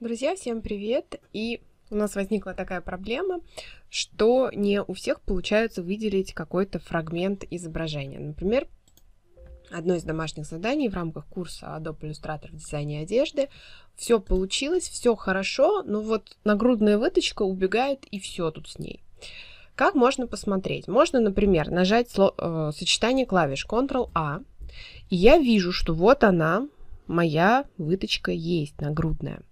Друзья, всем привет! И у нас возникла такая проблема, что не у всех получается выделить какой-то фрагмент изображения. Например, одно из домашних заданий в рамках курса Adobe Illustrator в дизайне одежды. Все получилось, все хорошо, но вот нагрудная выточка убегает и все тут с ней. Как можно посмотреть? Можно, например, нажать сло, э, сочетание клавиш Ctrl-A, и я вижу, что вот она, моя выточка есть нагрудная.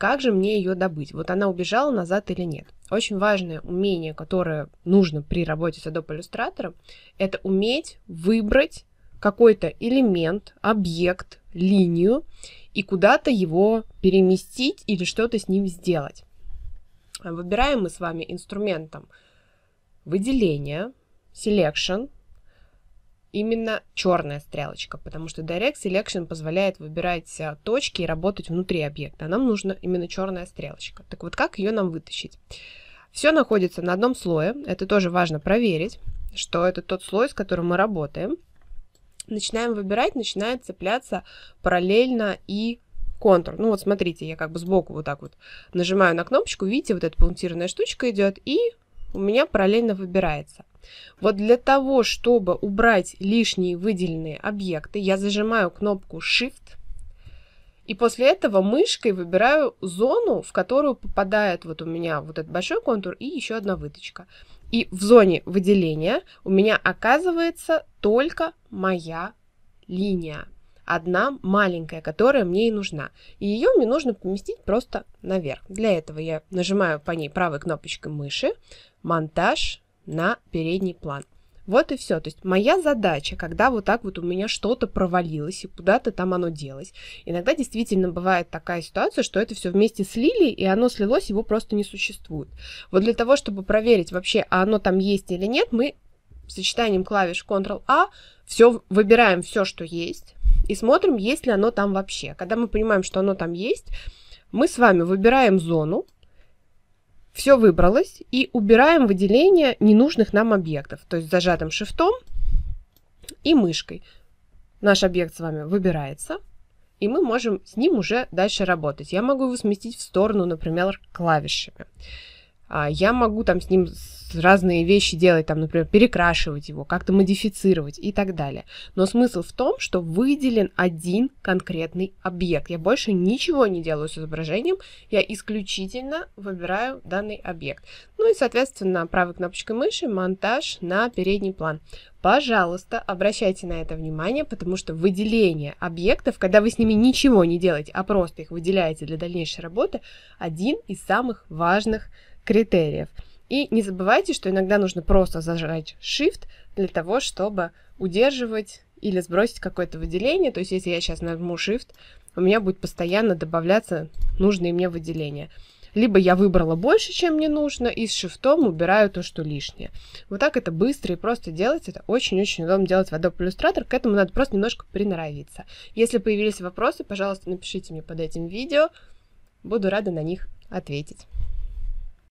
Как же мне ее добыть? Вот она убежала назад или нет? Очень важное умение, которое нужно при работе с Adobe Illustrator, это уметь выбрать какой-то элемент, объект, линию и куда-то его переместить или что-то с ним сделать. Выбираем мы с вами инструментом выделение, selection – именно черная стрелочка, потому что Direct Selection позволяет выбирать э, точки и работать внутри объекта. Нам нужна именно черная стрелочка. Так вот, как ее нам вытащить? Все находится на одном слое, это тоже важно проверить, что это тот слой, с которым мы работаем. Начинаем выбирать, начинает цепляться параллельно и контур. Ну вот смотрите, я как бы сбоку вот так вот нажимаю на кнопочку, видите, вот эта пунктирная штучка идет, и у меня параллельно выбирается. Вот для того, чтобы убрать лишние выделенные объекты, я зажимаю кнопку Shift, и после этого мышкой выбираю зону, в которую попадает вот у меня вот этот большой контур и еще одна выточка. И в зоне выделения у меня оказывается только моя линия. Одна маленькая, которая мне и нужна. И ее мне нужно поместить просто наверх. Для этого я нажимаю по ней правой кнопочкой мыши «Монтаж», на передний план. Вот и все. То есть моя задача, когда вот так вот у меня что-то провалилось и куда-то там оно делось. Иногда действительно бывает такая ситуация, что это все вместе слили, и оно слилось, его просто не существует. Вот для того, чтобы проверить вообще, а оно там есть или нет, мы сочетанием клавиш Ctrl-A все, выбираем все, что есть, и смотрим, есть ли оно там вообще. Когда мы понимаем, что оно там есть, мы с вами выбираем зону, все выбралось и убираем выделение ненужных нам объектов, то есть зажатым шифтом и мышкой. Наш объект с вами выбирается, и мы можем с ним уже дальше работать. Я могу его сместить в сторону, например, клавишами. А, я могу там с ним разные вещи делать, там, например, перекрашивать его, как-то модифицировать и так далее. Но смысл в том, что выделен один конкретный объект. Я больше ничего не делаю с изображением, я исключительно выбираю данный объект. Ну и, соответственно, правой кнопочкой мыши монтаж на передний план. Пожалуйста, обращайте на это внимание, потому что выделение объектов, когда вы с ними ничего не делаете, а просто их выделяете для дальнейшей работы, один из самых важных критериев. И не забывайте, что иногда нужно просто зажать Shift для того, чтобы удерживать или сбросить какое-то выделение. То есть если я сейчас нажму Shift, у меня будет постоянно добавляться нужные мне выделения. Либо я выбрала больше, чем мне нужно, и с шифтом убираю то, что лишнее. Вот так это быстро и просто делать. Это очень-очень удобно делать в Adobe Illustrator. К этому надо просто немножко приноровиться. Если появились вопросы, пожалуйста, напишите мне под этим видео. Буду рада на них ответить.